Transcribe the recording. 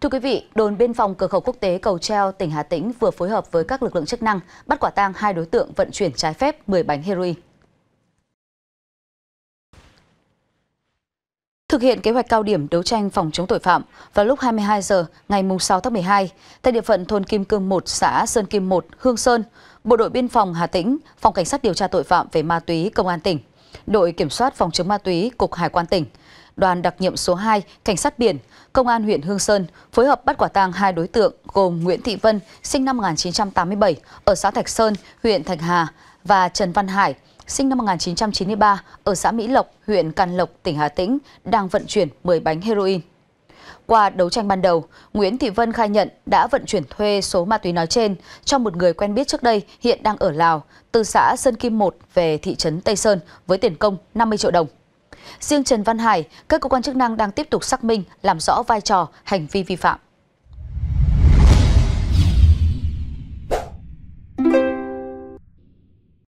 Thưa quý vị, đồn biên phòng cửa khẩu quốc tế Cầu Treo, tỉnh Hà Tĩnh vừa phối hợp với các lực lượng chức năng bắt quả tang hai đối tượng vận chuyển trái phép 10 bánh heroin. Thực hiện kế hoạch cao điểm đấu tranh phòng chống tội phạm, vào lúc 22 giờ ngày 6 tháng 12, tại địa phận thôn Kim Cương 1, xã Sơn Kim 1, Hương Sơn, Bộ đội Biên phòng Hà Tĩnh, Phòng Cảnh sát điều tra tội phạm về ma túy Công an tỉnh, Đội Kiểm soát phòng chống ma túy Cục Hải quan tỉnh, đoàn đặc nhiệm số 2, cảnh sát biển, công an huyện Hương Sơn phối hợp bắt quả tang hai đối tượng gồm Nguyễn Thị Vân, sinh năm 1987 ở xã Thạch Sơn, huyện Thạch Hà và Trần Văn Hải, sinh năm 1993 ở xã Mỹ Lộc, huyện Can Lộc, tỉnh Hà Tĩnh đang vận chuyển 10 bánh heroin. Qua đấu tranh ban đầu, Nguyễn Thị Vân khai nhận đã vận chuyển thuê số ma túy nói trên cho một người quen biết trước đây hiện đang ở Lào, từ xã Sơn Kim 1 về thị trấn Tây Sơn với tiền công 50 triệu đồng. Riêng Trần Văn Hải, các cơ quan chức năng đang tiếp tục xác minh, làm rõ vai trò, hành vi vi phạm.